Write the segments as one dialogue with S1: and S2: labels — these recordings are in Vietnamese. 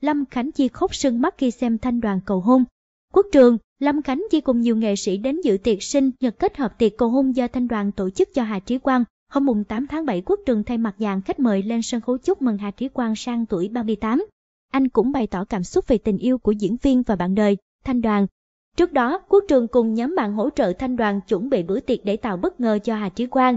S1: Lâm Khánh Chi khóc sưng mắt khi xem thanh đoàn cầu hôn. Quốc trường, Lâm Khánh Chi cùng nhiều nghệ sĩ đến dự tiệc sinh nhật kết hợp tiệc cầu hôn do thanh đoàn tổ chức cho Hà Trí Quang. Hôm mùng 8 tháng 7 Quốc trường thay mặt dàn khách mời lên sân khấu chúc mừng Hà Trí Quang sang tuổi 38. Anh cũng bày tỏ cảm xúc về tình yêu của diễn viên và bạn đời, thanh đoàn. Trước đó, Quốc trường cùng nhóm bạn hỗ trợ thanh đoàn chuẩn bị bữa tiệc để tạo bất ngờ cho Hà Trí Quang.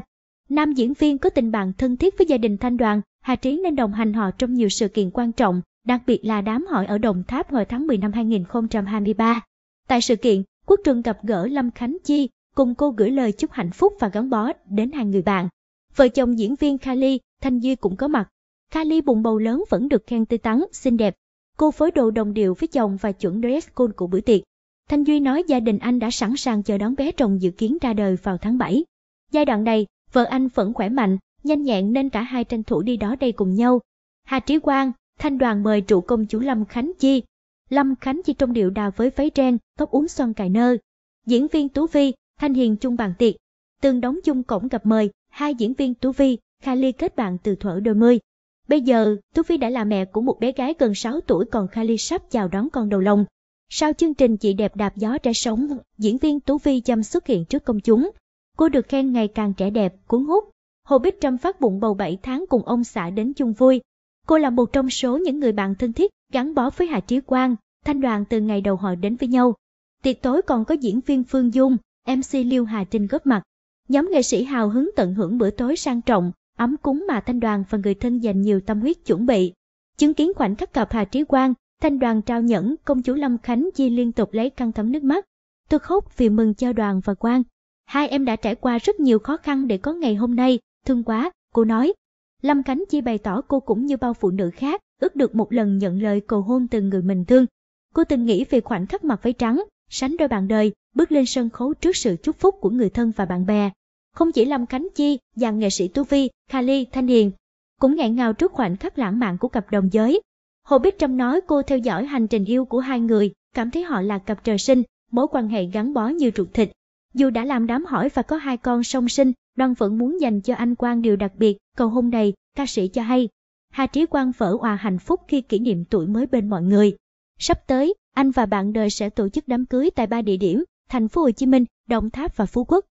S1: Nam diễn viên có tình bạn thân thiết với gia đình thanh đoàn, Hà Trí nên đồng hành họ trong nhiều sự kiện quan trọng, đặc biệt là đám hỏi ở Đồng Tháp hồi tháng 10 năm 2023. Tại sự kiện, Quốc Trường gặp gỡ Lâm Khánh Chi, cùng cô gửi lời chúc hạnh phúc và gắn bó đến hai người bạn. Vợ chồng diễn viên Kali, Thanh Duy cũng có mặt. Kali bụng bầu lớn vẫn được khen tươi tắn, xinh đẹp. Cô phối đồ đồng điệu với chồng và chuẩn dress code của bữa tiệc. Thanh Duy nói gia đình anh đã sẵn sàng chờ đón bé chồng dự kiến ra đời vào tháng 7. Giai đoạn này, vợ anh vẫn khỏe mạnh, nhanh nhẹn nên cả hai tranh thủ đi đó đây cùng nhau. Hà Trí Quang, thanh đoàn mời trụ công chúa Lâm Khánh Chi. Lâm Khánh Chi trong điệu đà với váy ren, tóc uống xoăn cài nơ. Diễn viên Tú Vi, Thanh Hiền chung bàn tiệc. Từng đóng chung cổng gặp mời, hai diễn viên Tú Vi, Kha Ly kết bạn từ thuở đôi mươi. Bây giờ, Tú Vi đã là mẹ của một bé gái gần 6 tuổi còn Kha Ly sắp chào đón con đầu lòng. Sau chương trình chị đẹp đạp gió trẻ sống, diễn viên Tú Vi chăm xuất hiện trước công chúng. Cô được khen ngày càng trẻ đẹp, cuốn hút. Hồ Bích Trâm phát bụng bầu 7 tháng cùng ông xã đến chung vui, Cô là một trong số những người bạn thân thiết gắn bó với Hà Trí Quang, thanh đoàn từ ngày đầu họ đến với nhau. Tiệc tối còn có diễn viên Phương Dung, MC Liêu Hà Trinh góp mặt. Nhóm nghệ sĩ hào hứng tận hưởng bữa tối sang trọng, ấm cúng mà thanh đoàn và người thân dành nhiều tâm huyết chuẩn bị. Chứng kiến khoảnh khắc cặp Hà Trí Quang, thanh đoàn trao nhẫn công chúa Lâm Khánh chi liên tục lấy căng thấm nước mắt. Tôi khóc vì mừng cho đoàn và Quang. Hai em đã trải qua rất nhiều khó khăn để có ngày hôm nay, thương quá, cô nói, Lâm Khánh Chi bày tỏ cô cũng như bao phụ nữ khác, ước được một lần nhận lời cầu hôn từ người mình thương. Cô từng nghĩ về khoảnh khắc mặc váy trắng, sánh đôi bạn đời, bước lên sân khấu trước sự chúc phúc của người thân và bạn bè. Không chỉ Lâm Khánh Chi, dàn nghệ sĩ Tu Vi, Kali, Thanh Hiền, cũng nghẹn ngào trước khoảnh khắc lãng mạn của cặp đồng giới. Hồ Bích Trâm nói cô theo dõi hành trình yêu của hai người, cảm thấy họ là cặp trời sinh, mối quan hệ gắn bó như ruột thịt, dù đã làm đám hỏi và có hai con song sinh, Đoan vẫn muốn dành cho anh Quang điều đặc biệt, cầu hôn này, ca sĩ cho hay. Hà Trí Quang vỡ hòa hạnh phúc khi kỷ niệm tuổi mới bên mọi người. Sắp tới, anh và bạn đời sẽ tổ chức đám cưới tại ba địa điểm, thành phố Hồ Chí Minh, Đồng Tháp và Phú Quốc.